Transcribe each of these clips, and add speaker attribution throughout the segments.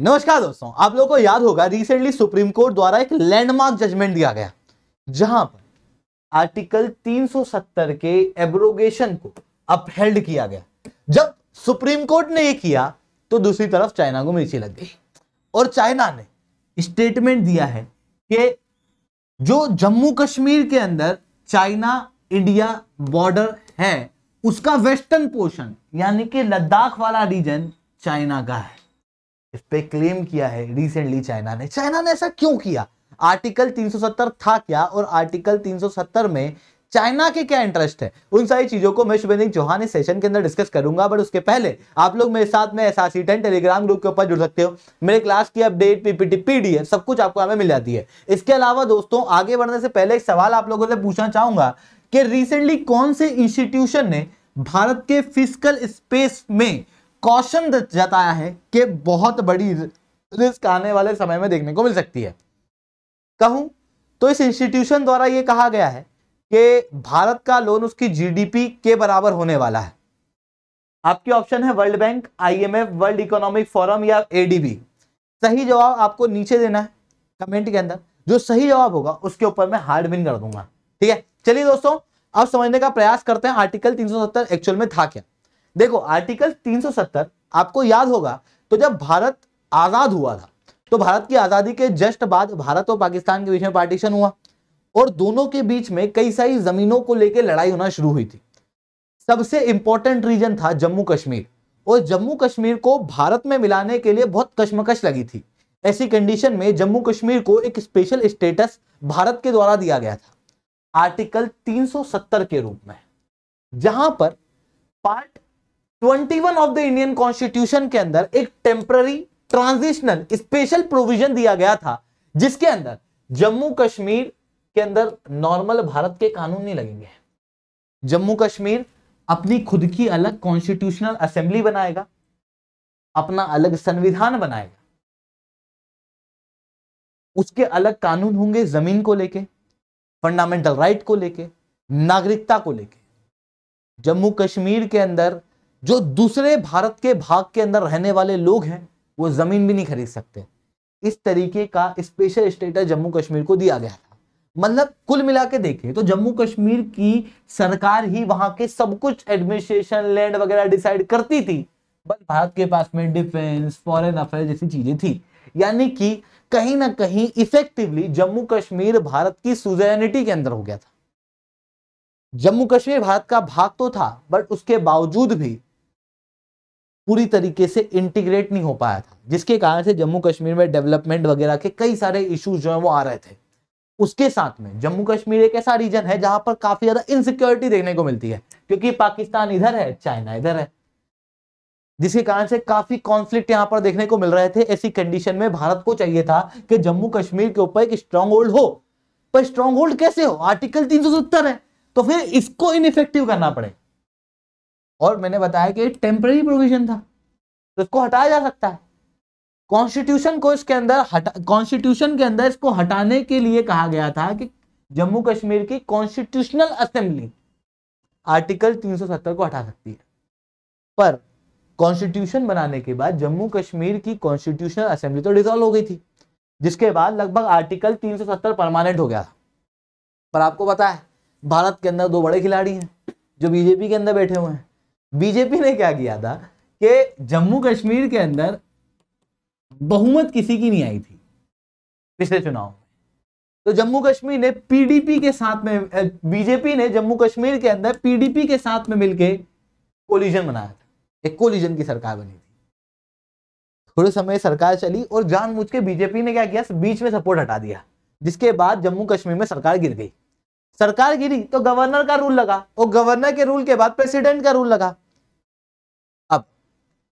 Speaker 1: नमस्कार दोस्तों आप लोगों को याद होगा रिसेंटली सुप्रीम कोर्ट द्वारा एक लैंडमार्क जजमेंट दिया गया जहां पर आर्टिकल 370 के एब्रोगेशन को अपहेल्ड किया गया जब सुप्रीम कोर्ट ने ये किया तो दूसरी तरफ चाइना को मिर्ची लग गई और चाइना ने स्टेटमेंट दिया है कि जो जम्मू कश्मीर के अंदर चाइना इंडिया बॉर्डर है उसका वेस्टर्न पोर्शन यानी कि लद्दाख वाला रीजन चाइना का है इस पे क्लेम किया है रिसेंटली चाइना ने चाइना ने ऐसा क्यों किया आर्टिकल 370 था क्या और आर्टिकल 370 में चाइना के क्या इंटरेस्ट है उन सारी चीजों को मैं शुभेंद्र चौहान इस सेशन के अंदर डिस्कस करूंगा बट उसके पहले आप लोग मेरे साथ में एस टेलीग्राम ग्रुप के ऊपर जुड़ सकते हो मेरे क्लास की अपडेट पीपीटी पीडीएफ सब कुछ आपको हमें मिल जाती है इसके अलावा दोस्तों आगे बढ़ने से पहले एक सवाल आप लोगों से पूछना चाहूंगा कि रिसेंटली कौन से इंस्टीट्यूशन ने भारत के फिजिकल स्पेस में कौशन जताया है कि बहुत बड़ी रिस्क आने वाले समय में देखने को मिल सकती है कहूं तो इस इंस्टीट्यूशन द्वारा यह कहा गया है कि भारत का लोन उसकी जीडीपी के बराबर होने वाला है आपके ऑप्शन है World Bank IMF World Economic Forum या एडीबी सही जवाब आपको नीचे देना है कमेंट के अंदर जो सही जवाब होगा उसके ऊपर मैं हार्ड विन कर दूंगा ठीक है चलिए दोस्तों अब समझने का प्रयास करते हैं आर्टिकल 370 एक्चुअल में था क्या देखो आर्टिकल 370 आपको याद होगा तो जब भारत आजाद हुआ था तो भारत की आजादी के जस्ट बाद भारत और पाकिस्तान के बीच में पार्टीशन हुआ और दोनों के बीच में कई सारी जमीनों को लेकर लड़ाई होना शुरू हुई थी सबसे इंपॉर्टेंट रीजन था जम्मू कश्मीर और जम्मू कश्मीर को भारत में मिलाने के लिए बहुत कश्मकश लगी थी ऐसी कंडीशन में जम्मू कश्मीर को एक स्पेशल स्टेटस भारत के द्वारा दिया गया था आर्टिकल 370 के रूप में जहां पर part twenty one of the Indian constitution के अंदर एक टेम्पररी ट्रांजिशनल स्पेशल प्रोविजन दिया गया था जिसके अंदर जम्मू कश्मीर के अंदर नॉर्मल भारत के कानून नहीं लगेंगे जम्मू कश्मीर अपनी खुद की अलग कॉन्स्टिट्यूशनल असेंबली बनाएगा अपना अलग संविधान बनाएगा उसके अलग कानून होंगे जमीन को लेके फंडामेंटल राइट को लेके नागरिकता को लेके जम्मू कश्मीर के अंदर जो दूसरे भारत के भाग के अंदर रहने वाले लोग हैं वो जमीन भी नहीं खरीद सकते इस तरीके का स्पेशल स्टेटस जम्मू कश्मीर को दिया गया था मतलब कुल मिला के देखें तो जम्मू कश्मीर की सरकार ही वहां के सब कुछ एडमिनिस्ट्रेशन लैंड वगैरह डिसाइड करती थी बट भारत के पास में डिफेंस फॉरेन अफेयर जैसी चीजें थी यानी कि कहीं ना कहीं इफेक्टिवली जम्मू कश्मीर भारत की सुजेनिटी के अंदर हो गया था जम्मू कश्मीर भारत का भाग तो था बट उसके बावजूद भी पूरी तरीके से इंटीग्रेट नहीं हो पाया था जिसके कारण से जम्मू कश्मीर में डेवलपमेंट वगैरह के कई सारे इश्यूज जो है वो आ रहे थे उसके साथ में जम्मू कश्मीर एक ऐसा रीजन है जहां पर काफी ज्यादा इनसिक्योरिटी देखने को मिलती है क्योंकि पाकिस्तान इधर है चाइना इधर है जिसके कारण से काफी कॉन्फ्लिक्ट यहां पर देखने को मिल रहे थे ऐसी कंडीशन में भारत को चाहिए था कि जम्मू कश्मीर के ऊपर एक स्ट्रांग होल्ड हो पर स्ट्रांग होल्ड कैसे हो आर्टिकल तीन है तो फिर इसको इनफेक्टिव करना पड़ेगा और मैंने बताया कि टेम्पररी प्रोविजन था तो इसको हटाया जा सकता है कॉन्स्टिट्यूशन को इसके अंदर हटा कॉन्स्टिट्यूशन के अंदर इसको हटाने के लिए कहा गया था कि जम्मू कश्मीर की कॉन्स्टिट्यूशनल असेंबली आर्टिकल 370 को हटा सकती है पर कॉन्स्टिट्यूशन बनाने के बाद जम्मू कश्मीर की कॉन्स्टिट्यूशनल असेंबली तो डिजॉल्व हो गई थी जिसके बाद लगभग आर्टिकल 370 परमानेंट हो गया था पर आपको पता है भारत के अंदर दो बड़े खिलाड़ी हैं जो बीजेपी के अंदर बैठे हुए हैं बीजेपी ने क्या किया था कि जम्मू कश्मीर के अंदर बहुमत किसी की नहीं आई थी पिछले चुनाव में तो जम्मू कश्मीर ने पीडीपी के साथ में बीजेपी ने जम्मू कश्मीर के अंदर पीडीपी के साथ में मिलकर कोलिजन बनाया था एक कोलिजन की सरकार बनी थी थोड़े समय सरकार चली और जानबूझ के बीजेपी ने क्या किया बीच में सपोर्ट हटा दिया जिसके बाद जम्मू कश्मीर में सरकार गिर गई सरकार गिरी तो गवर्नर का रूल लगा और गवर्नर के रूल के बाद प्रेसिडेंट का रूल लगा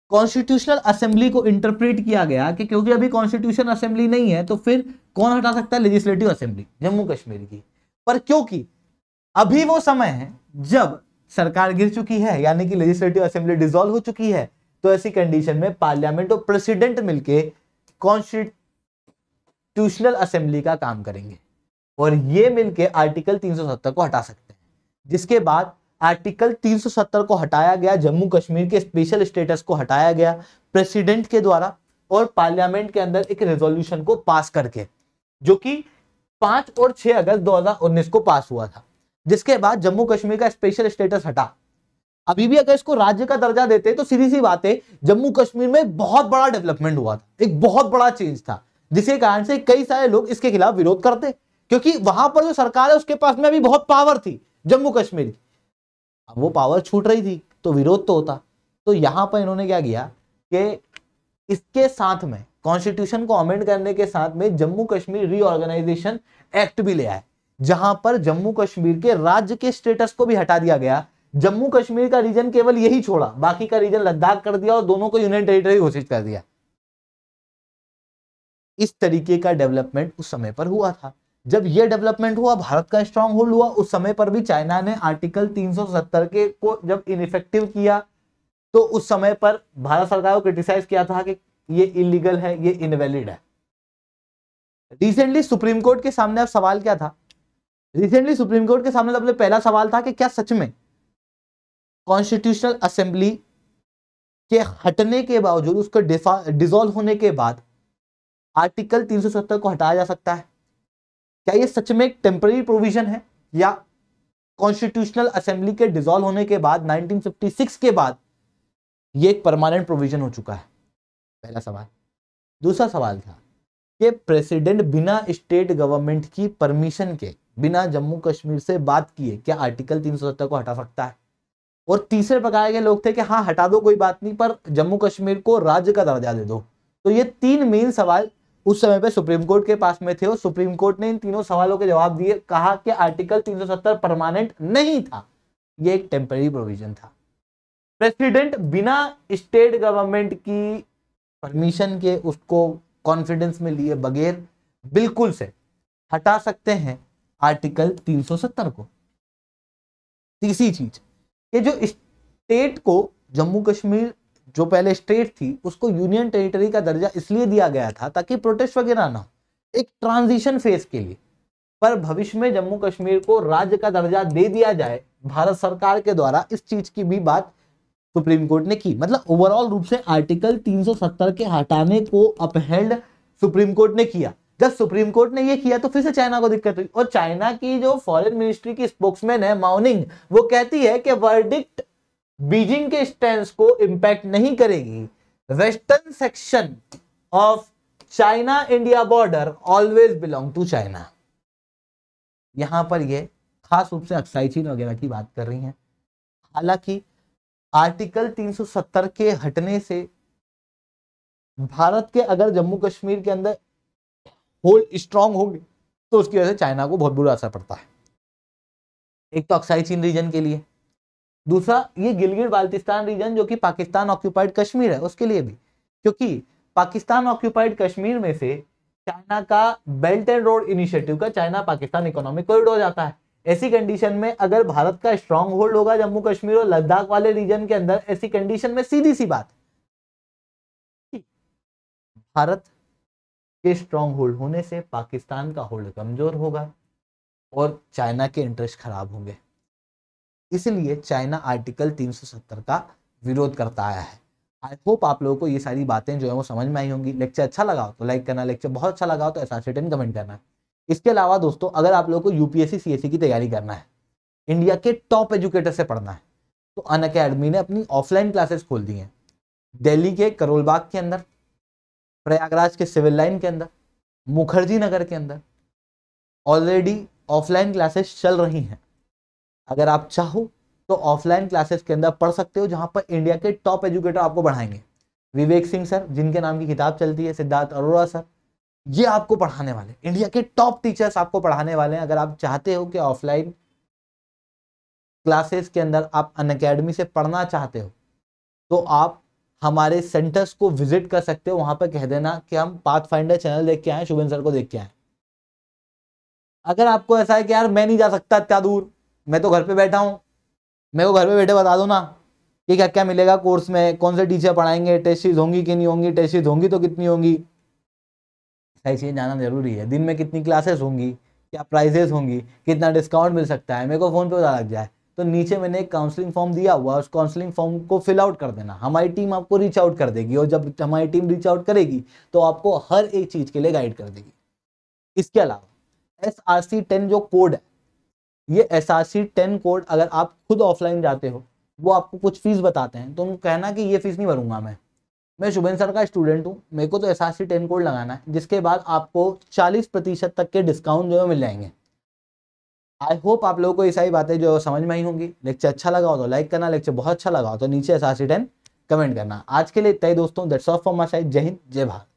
Speaker 1: कॉन्स्टिट्यूशनल असेंबली को इंटरप्रेट किया गया कि क्योंकि अभी कॉन्स्टिट्यूशन असेंबली नहीं है तो फिर कौन हटा सकता है लेजिस्लेटिव असेंबली जम्मू कश्मीर की पर क्योंकि अभी वो समय है जब सरकार गिर चुकी है यानी कि लेजिस्लेटिव असेंबली डिजोल्व हो चुकी है तो ऐसी कंडीशन में पार्लियामेंट और प्रेसिडेंट मिलकर कॉन्स्टिट्यूशनल असेंबली का काम करेंगे और ये मिलके आर्टिकल 370 को हटा सकते हैं जिसके बाद आर्टिकल 370 को हटाया गया जम्मू कश्मीर के स्पेशल स्टेटस को हटाया गया प्रेसिडेंट के द्वारा और पार्लियामेंट के अंदर एक रेजोल्यूशन को पास करके जो कि पांच और छह अगस्त 2019 को पास हुआ था जिसके बाद जम्मू कश्मीर का स्पेशल स्टेटस हटा अभी भी अगर इसको राज्य का दर्जा देते तो सीधी सी बात है जम्मू कश्मीर में बहुत बड़ा डेवलपमेंट हुआ था एक बहुत बड़ा चेंज था जिसके कारण से कई सारे लोग इसके खिलाफ विरोध करते क्योंकि वहां पर जो सरकार है उसके पास में अभी बहुत पावर थी जम्मू कश्मीर की अब वो पावर छूट रही थी तो विरोध तो होता तो यहाँ पर इन्होंने क्या किया कि इसके साथ में कॉन्स्टिट्यूशन को अमेंड करने के साथ में जम्मू कश्मीर रीऑर्गेनाइजेशन एक्ट भी ले आए जहां पर जम्मू कश्मीर के राज्य के स्टेटस को भी हटा दिया गया जम्मू कश्मीर का रीजन केवल यही छोड़ा बाकी का रीजन लद्दाख कर दिया और दोनों को यूनियन टेरिटरी घोषित कर दिया इस तरीके का डेवलपमेंट उस समय पर हुआ था जब ये डेवलपमेंट हुआ भारत का स्ट्रांग होल्ड हुआ उस समय पर भी चाइना ने आर्टिकल 370 के को जब इनफेक्टिव किया तो उस समय पर भारत सरकार को क्रिटिसाइज किया था कि ये इलीगल है ये इनवैलिड है रिसेंटली सुप्रीम कोर्ट के सामने अब सवाल क्या था रिसेंटली सुप्रीम कोर्ट के सामने तो अपने पहला सवाल था कि क्या सच में कॉन्स्टिट्यूशनल असेंबली के हटने के बावजूद उसको डिजोल्व होने के बाद आर्टिकल 370 को हटाया जा सकता है क्या ये सच में एक टेम्पररी प्रोविजन है या कॉन्स्टिट्यूशनल असेंबली के डिसॉल्व होने के बाद 1956 के बाद ये एक परमानेंट प्रोविजन हो चुका है पहला सवाल दूसरा सवाल था कि प्रेसिडेंट बिना स्टेट गवर्नमेंट की परमिशन के बिना जम्मू कश्मीर से बात किए क्या आर्टिकल तीन को हटा सकता है और तीसरे प्रकार के लोग थे कि हाँ हटा दो कोई बात नहीं पर जम्मू कश्मीर को राज्य का दर्जा दे दो तो ये तीन मेन सवाल उस समय पे सुप्रीम कोर्ट के पास में थे और सुप्रीम कोर्ट ने इन तीनों सवालों के जवाब दिए कहा कि आर्टिकल 370 परमानेंट नहीं था ये एक टेम्पररी प्रोविजन था प्रेसिडेंट बिना स्टेट गवर्नमेंट की परमिशन के उसको कॉन्फिडेंस में लिए बगैर बिल्कुल से हटा सकते हैं आर्टिकल 370 को तीसरी चीज ये जो स्टेट को जम्मू कश्मीर जो पहले स्टेट थी उसको यूनियन टेरिटरी का दर्जा इसलिए दिया गया था ताकि प्रोटेस्ट वगैरह ना एक ट्रांजिशन फेज के लिए पर भविष्य में जम्मू कश्मीर को राज्य का दर्जा दे दिया जाए भारत सरकार के द्वारा इस चीज की भी बात सुप्रीम कोर्ट ने की मतलब ओवरऑल रूप से आर्टिकल 370 के हटाने को अपहेल्ड सुप्रीम कोर्ट ने किया जब सुप्रीम कोर्ट ने ये किया तो फिर से चाइना को दिक्कत हुई और चाइना की जो फॉरेन मिनिस्ट्री की स्पोक्समैन है माउनिंग वो कहती है कि वर्डिक्ट बीजिंग के स्टैंड को इम्पैक्ट नहीं करेगी western section of China India border always belong to China यहां पर ये खास रूप से चीन वगैरह की बात कर रही हैं हालांकि आर्टिकल 370 के हटने से भारत के अगर जम्मू कश्मीर के अंदर होल्ड स्ट्रांग होगी तो उसकी वजह से चाइना को बहुत बुरा असर पड़ता है एक तो अक्साई चीन रीजन के लिए दूसरा ये गिलगिट बाल्टिस्तान रीजन जो कि पाकिस्तान ऑक्यूपाइड कश्मीर है उसके लिए भी क्योंकि पाकिस्तान ऑक्यूपाइड कश्मीर में से चाइना का बेल्ट एंड रोड इनिशिएटिव का चाइना पाकिस्तान इकोनॉमिक हो जाता है ऐसी कंडीशन में अगर भारत का स्ट्रांग होल्ड होगा जम्मू कश्मीर और लद्दाख वाले रीजन के अंदर ऐसी कंडीशन में सीधी सी बात भारत के स्ट्रांग होल्ड होने से पाकिस्तान का होल्ड कमजोर होगा और चाइना के इंटरेस्ट खराब होंगे इसलिए चाइना आर्टिकल 370 का विरोध करता आया है आई होप आप लोगों को ये सारी बातें जो है वो समझ में आई होंगी लेक्चर अच्छा लगा तो लाइक करना लेक्चर बहुत अच्छा लगा तो ऐसा सेटेन कमेंट करना इसके अलावा दोस्तों अगर आप लोगों को यूपीएससी सीएससी e की तैयारी करना है इंडिया के टॉप एजुकेटर से पढ़ना है तो अन अकेडमी ने अपनी ऑफलाइन क्लासेस खोल दी हैं दिल्ली के करोलबाग के अंदर प्रयागराज के सिविल लाइन के अंदर मुखर्जी नगर के अंदर ऑलरेडी ऑफलाइन क्लासेस चल रही हैं अगर आप चाहो तो ऑफलाइन क्लासेस के अंदर पढ़ सकते हो जहाँ पर इंडिया के टॉप एजुकेटर आपको पढ़ाएंगे विवेक सिंह सर जिनके नाम की किताब चलती है सिद्धार्थ अरोड़ा सर ये आपको पढ़ाने वाले इंडिया के टॉप टीचर्स आपको पढ़ाने वाले हैं अगर आप चाहते हो कि ऑफलाइन क्लासेस के अंदर आप अन से पढ़ना चाहते हो तो आप हमारे सेंटर्स को विजिट कर सकते हो वहाँ पर कह देना कि हम पाथ फाइंडर चैनल देख के आए शुभन सर को देख के आए अगर आपको ऐसा है कि यार मैं नहीं जा सकता इतना दूर मैं तो घर पे बैठा हूँ मेरे को घर पे बैठे बता दो ना कि क्या क्या मिलेगा कोर्स में कौन से टीचर पढ़ाएंगे टेस्ट सीरीज होंगी कि नहीं होंगी टेस्ट सीरीज होंगी तो कितनी होंगी सही चीज़ें जाना जरूरी है दिन में कितनी क्लासेस होंगी क्या प्राइजेस होंगी कितना डिस्काउंट मिल सकता है मेरे को फ़ोन पे पता लग जाए तो नीचे मैंने एक काउंसलिंग फॉर्म दिया हुआ उस काउंसलिंग फॉर्म को फिल आउट कर देना हमारी टीम आपको रीच आउट कर देगी और जब हमारी टीम रीच आउट करेगी तो आपको हर एक चीज़ के लिए गाइड कर देगी इसके अलावा एस आर सी टेन जो कोड है ये S R C ten code अगर आप खुद ऑफलाइन जाते हो वो आपको कुछ फीस बताते हैं तो उनको कहना कि ये फीस नहीं भरूंगा मैं मैं शुभेंद सर का स्टूडेंट हूँ मेरे को तो S R C ten code लगाना है जिसके बाद आपको चालीस प्रतिशत तक के डिस्काउंट जो है मिल जाएंगे आई होप आप लोगों को ये सारी बातें जो समझ में आई होंगी लेक्चर अच्छा लगा हो तो लाइक करना लेक्चर बहुत अच्छा लगा हो तो नीचे S R C ten comment करना आज के लिए तय दोस्तों that's off for my side जय हिंद जय भारत